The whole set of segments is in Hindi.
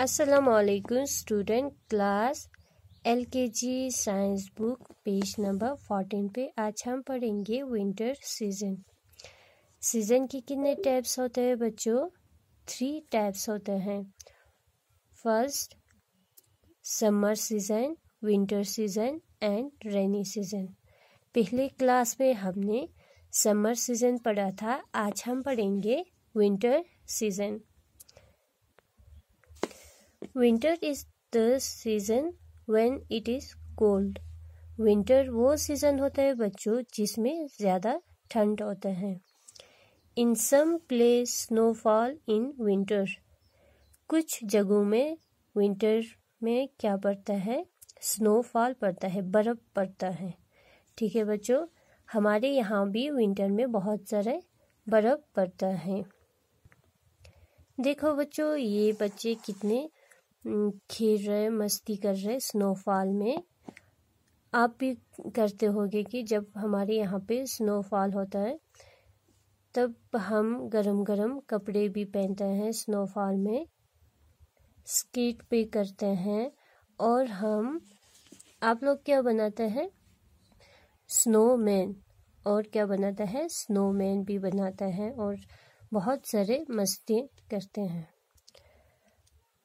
असलकुम student class LKG science book page number fourteen पे आज हम पढ़ेंगे विंटर सीजन सीजन के कितने टाइप्स होते हैं बच्चों थ्री टाइप्स होते हैं first summer season winter season and rainy season पिछले क्लास में हमने समर सीजन पढ़ा था आज हम पढ़ेंगे winter season winter is the season when it is cold winter वो सीज़न होता है बच्चों जिसमें ज़्यादा ठंड होता है in some place snowfall in winter कुछ जगहों में विंटर में क्या पड़ता है स्नोफॉल पड़ता है बर्फ़ पड़ता है ठीक है बच्चों हमारे यहाँ भी विंटर में बहुत सारे बर्फ़ पड़ता है देखो बच्चों ये बच्चे कितने खेल रहे मस्ती कर रहे स्नोफॉल में आप भी करते होंगे कि जब हमारे यहाँ पे स्नोफॉल होता है तब हम गरम गरम कपड़े भी पहनते हैं स्नोफॉल में स्केट पे करते हैं और हम आप लोग क्या बनाते हैं स्नोमैन और क्या बनाता है स्नोमैन भी बनाता है और बहुत सारे मस्ती करते हैं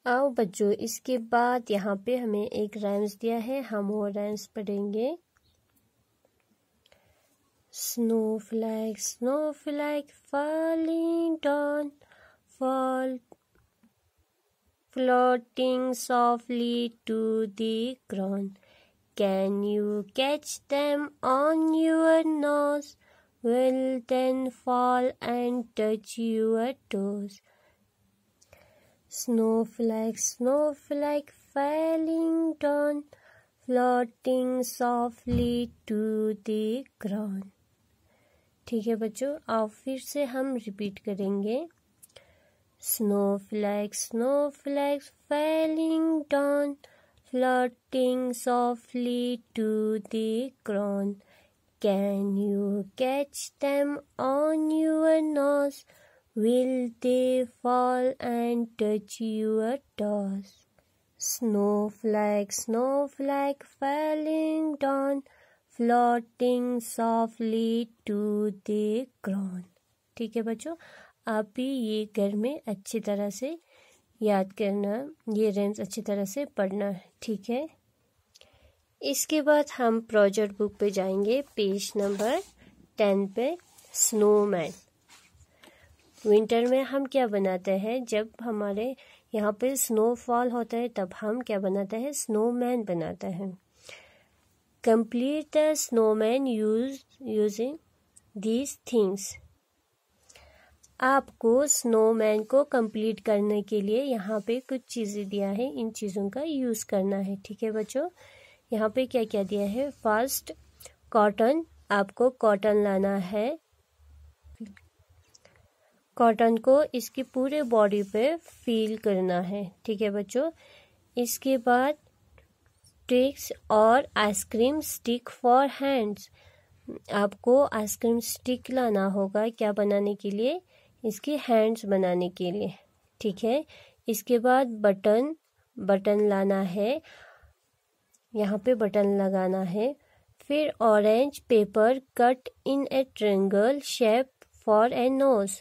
आओ बच्चों इसके बाद यहाँ पे हमें एक राइम्स दिया है हम वो राइम्स पढ़ेंगे snowflake snowflake falling down fall floating softly to the ground can you catch them on your nose will then fall and touch your toes Snowflake, snowflake falling down, floating softly to the ground. ठीक है बच्चों अब फिर से हम रिपीट करेंगे Snowflake, snowflakes falling down, floating softly to the ground. Can you catch them on your nose? Will they fall and touch your toes? Snowflake, snowflake falling down, floating softly to the ground. ठीक है बच्चों आप भी ये घर में अच्छी तरह से याद करना ये रेंस अच्छी तरह से पढ़ना ठीक है इसके बाद हम प्रोजेक्ट बुक पे जाएंगे पेज नंबर टेन पे स्नोमैन विंटर में हम क्या बनाते हैं जब हमारे यहाँ पे स्नोफॉल होता है तब हम क्या बनाते हैं स्नोमैन बनाते हैं complete the snowman use using these things आपको स्नोमैन को कंप्लीट करने के लिए यहाँ पे कुछ चीज़ें दिया है इन चीज़ों का यूज़ करना है ठीक है बच्चों यहाँ पे क्या क्या दिया है फर्स्ट कॉटन आपको कॉटन लाना है कॉटन को इसके पूरे बॉडी पे फील करना है ठीक है बच्चों इसके बाद ट्रिक्स और आइसक्रीम स्टिक फॉर हैंड्स आपको आइसक्रीम स्टिक लाना होगा क्या बनाने के लिए इसके हैंड्स बनाने के लिए ठीक है इसके बाद बटन बटन लाना है यहाँ पे बटन लगाना है फिर orange paper cut in a triangle shape for a nose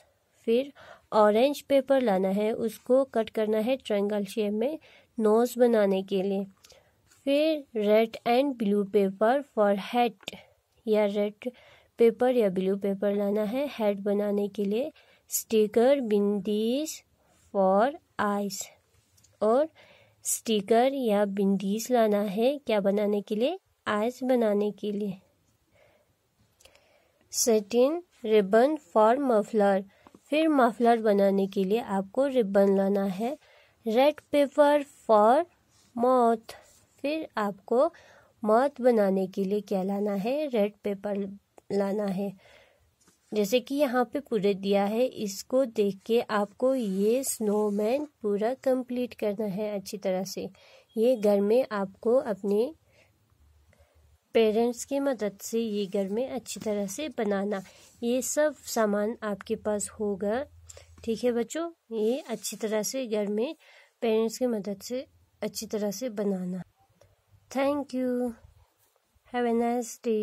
फिर ऑरेंज पेपर लाना है उसको कट करना है ट्रायंगल शेप में नोज बनाने के लिए फिर red and blue paper for head या रेड पेपर या ब्लू पेपर लाना है हेड बनाने के लिए स्टिकर बिंदीज फॉर आइस और स्टिकर या बिंदीज लाना है क्या बनाने के लिए आइस बनाने के लिए सेटिन रिबन फॉर मफलर फिर मफलर बनाने के लिए आपको रिबन लाना है रेड पेपर फॉर मौत फिर आपको मौत बनाने के लिए क्या लाना है रेड पेपर लाना है जैसे कि यहाँ पे पूरे दिया है इसको देख के आपको ये स्नोमैन पूरा कंप्लीट करना है अच्छी तरह से ये घर में आपको अपने पेरेंट्स की मदद से ये घर में अच्छी तरह से बनाना ये सब सामान आपके पास होगा ठीक है बच्चों ये अच्छी तरह से घर में पेरेंट्स की मदद से अच्छी तरह से बनाना thank you have a nice day